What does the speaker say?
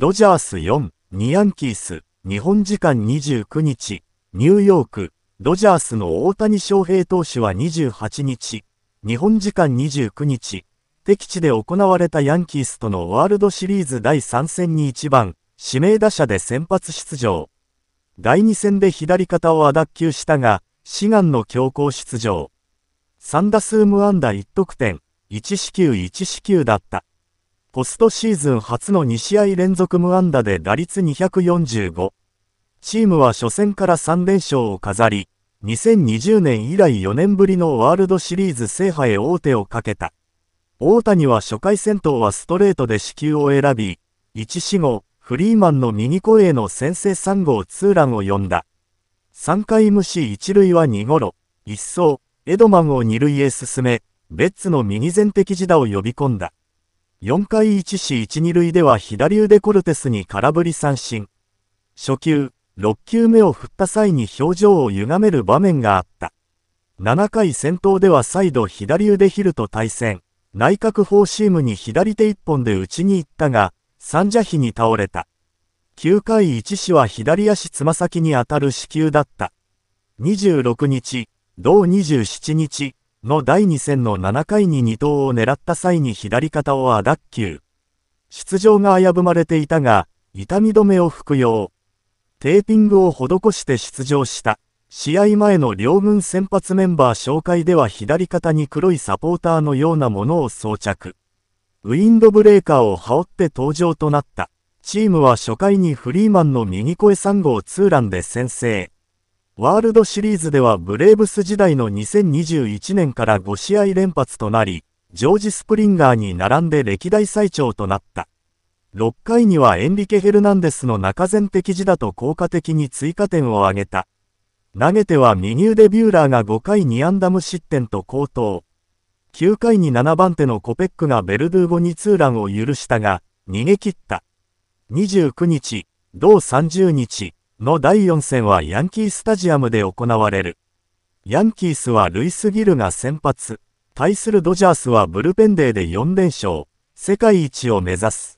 ドジャース4、ニヤンキース、日本時間29日、ニューヨーク、ドジャースの大谷翔平投手は28日、日本時間29日、敵地で行われたヤンキースとのワールドシリーズ第3戦に1番、指名打者で先発出場。第2戦で左肩を脱臼したが、志願の強行出場。3打数無安打1得点、1四球1四球だった。ポストシーズン初の2試合連続無安打で打率245。チームは初戦から3連勝を飾り、2020年以来4年ぶりのワールドシリーズ制覇へ王手をかけた。大谷は初回戦闘はストレートで支給を選び、1死後、フリーマンの右声への先制3号ツーランを呼んだ。3回無視1塁は2ゴロ、1走、エドマンを2塁へ進め、ベッツの右前的時打を呼び込んだ。4回1死1、2塁では左腕コルテスに空振り三振。初球、6球目を振った際に表情を歪める場面があった。7回戦闘では再度左腕ヒルと対戦。内角フォーシームに左手一本で打ちに行ったが、三者比に倒れた。9回1死は左足つま先に当たる死球だった。26日、同27日、の第2戦の7回に2刀を狙った際に左肩をきゅう。出場が危ぶまれていたが、痛み止めを服用。テーピングを施して出場した。試合前の両軍先発メンバー紹介では左肩に黒いサポーターのようなものを装着。ウィンドブレーカーを羽織って登場となった。チームは初回にフリーマンの右声3号ツーランで先制。ワールドシリーズではブレーブス時代の2021年から5試合連発となり、ジョージ・スプリンガーに並んで歴代最長となった。6回にはエンリケ・ヘルナンデスの中前的時だと効果的に追加点を挙げた。投げては右腕ビューラーが5回2安打無失点と高騰。9回に7番手のコペックがベルドゥーゴにツーランを許したが、逃げ切った。29日、同30日、の第4戦はヤンキースタジアムで行われる。ヤンキースはルイス・ギルが先発。対するドジャースはブルペンデーで4連勝。世界一を目指す。